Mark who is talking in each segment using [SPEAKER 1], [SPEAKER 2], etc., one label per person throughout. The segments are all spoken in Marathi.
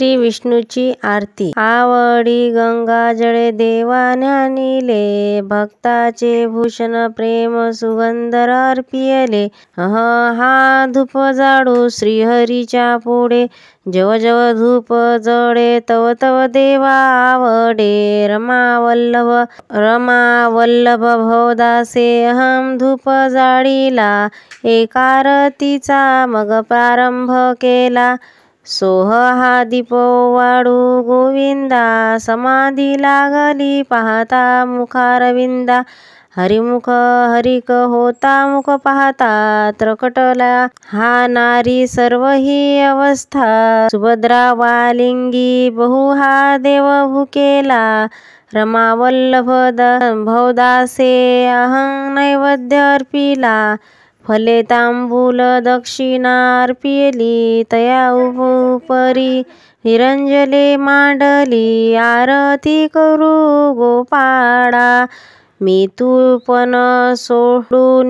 [SPEAKER 1] श्री विष्णूची आरती आवडी गंगा जळे देवा भक्ताचे भूषण प्रेम सुगंधर अर्पियले अह हा धूप जाडू श्रीहरीच्या पुढे जव जव धूप जडे तव तव देवा आवडे रमावल्लभ रमावल्लभ भवदासे अहम धूप जाडीला एकारतीचा मग प्रारंभ केला सोह हा दीपो वाडू गोविंदा समाधी लागली पाहता मुखारविंदा हरिमुख हरिक होता मुख पाहता त्रकटला हा नारी सर्व ही अवस्था सुभद्रा वालिंगी बहु हा देव भुकेला रमावल्लभ भवदासे अहं नैवेद्य अर्पिला फले तांबूल दक्षिणार्पियली तया उपरी निरंजले मांडली आरती करू गोपाळा मी तू पण सोडून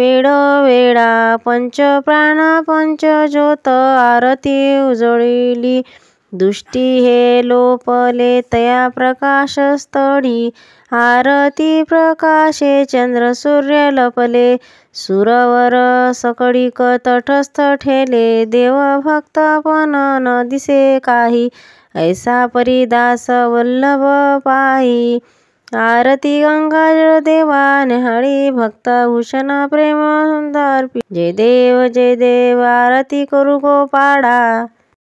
[SPEAKER 1] वेळोवेळा पंच प्राण पंच ज्योत आरती उजळली दुष्टी हे लोपले तया प्रकाश प्रकाशस्थळी आरती प्रकाशे चंद्र सूर्य लपले सुरवर सकळीक तटस्थ ठेले देव भक्त न दिसे काही ऐसा परिदास वल्लभ पाई आरती जळ देवा नेहाळी भक्त भूषण प्रेम सुंदर जय देव जय देव आरती करू गोपाडा